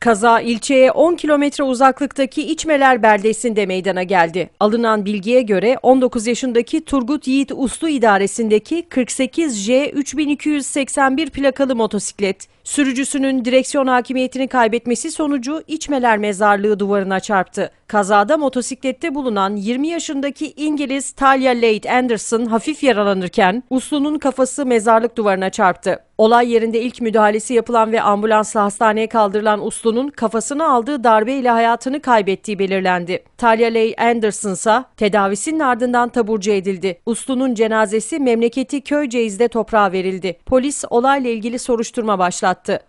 Kaza ilçeye 10 kilometre uzaklıktaki İçmeler Beldesi'nde meydana geldi. Alınan bilgiye göre 19 yaşındaki Turgut Yiğit Uslu idaresindeki 48J 3281 plakalı motosiklet sürücüsünün direksiyon hakimiyetini kaybetmesi sonucu İçmeler Mezarlığı duvarına çarptı. Kazada motosiklette bulunan 20 yaşındaki İngiliz Talia Late Anderson hafif yaralanırken Uslu'nun kafası mezarlık duvarına çarptı. Olay yerinde ilk müdahalesi yapılan ve ambulansla hastaneye kaldırılan Uslu'nun kafasına aldığı darbe ile hayatını kaybettiği belirlendi. Talia Lay Anderson ise tedavisinin ardından taburcu edildi. Uslu'nun cenazesi memleketi Köyceğiz'de toprağa verildi. Polis olayla ilgili soruşturma başlattı.